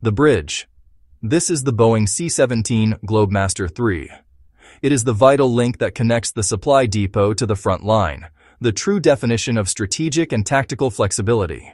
The bridge. This is the Boeing C-17 Globemaster III. It is the vital link that connects the supply depot to the front line, the true definition of strategic and tactical flexibility.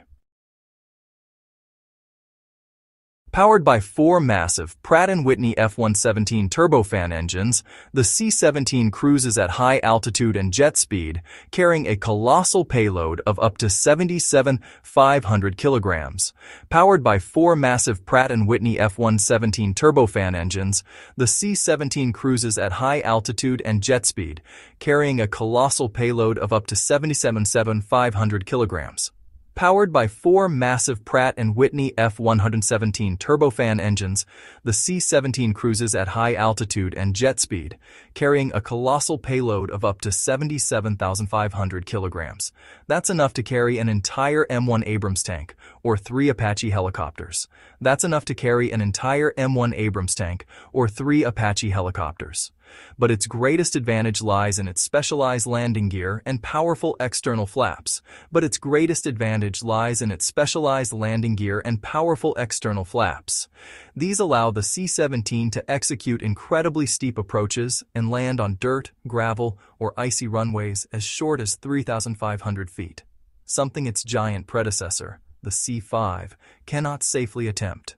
Powered by four massive Pratt & Whitney F117 turbofan engines, the C-17 cruises at high altitude and jet speed, carrying a colossal payload of up to 77,500 kilograms. Powered by four massive Pratt & Whitney F117 turbofan engines, the C-17 cruises at high altitude and jet speed, carrying a colossal payload of up to 77,500 kilograms. Powered by four massive Pratt & Whitney F117 turbofan engines, the C-17 cruises at high altitude and jet speed, carrying a colossal payload of up to 77,500 kilograms. That's enough to carry an entire M1 Abrams tank, or three Apache helicopters. That's enough to carry an entire M1 Abrams tank, or three Apache helicopters but its greatest advantage lies in its specialized landing gear and powerful external flaps, but its greatest advantage lies in its specialized landing gear and powerful external flaps. These allow the C-17 to execute incredibly steep approaches and land on dirt, gravel, or icy runways as short as 3,500 feet, something its giant predecessor, the C-5, cannot safely attempt.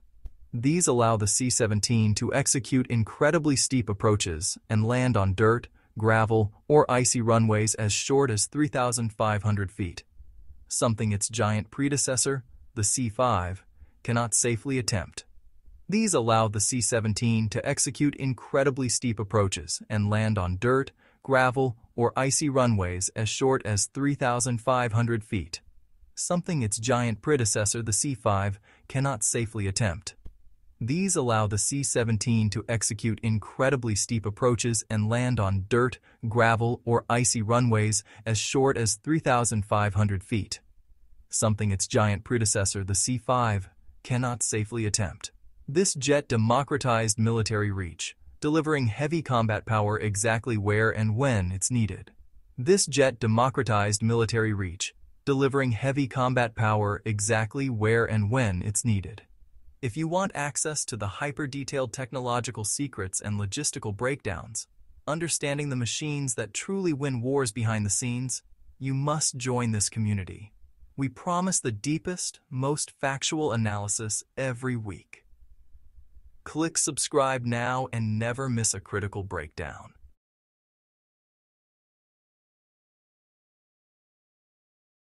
These allow the C-17 to execute incredibly steep approaches and land on dirt, gravel, or icy runways as short as 3,500 feet, something its giant predecessor, the C-5, cannot safely attempt. These allow the C-17 to execute incredibly steep approaches and land on dirt, gravel, or icy runways as short as 3,500 feet, something its giant predecessor, the C-5, cannot safely attempt. These allow the C-17 to execute incredibly steep approaches and land on dirt, gravel, or icy runways as short as 3,500 feet, something its giant predecessor, the C-5, cannot safely attempt. This jet democratized military reach, delivering heavy combat power exactly where and when it's needed. This jet democratized military reach, delivering heavy combat power exactly where and when it's needed. If you want access to the hyper-detailed technological secrets and logistical breakdowns, understanding the machines that truly win wars behind the scenes, you must join this community. We promise the deepest, most factual analysis every week. Click subscribe now and never miss a critical breakdown.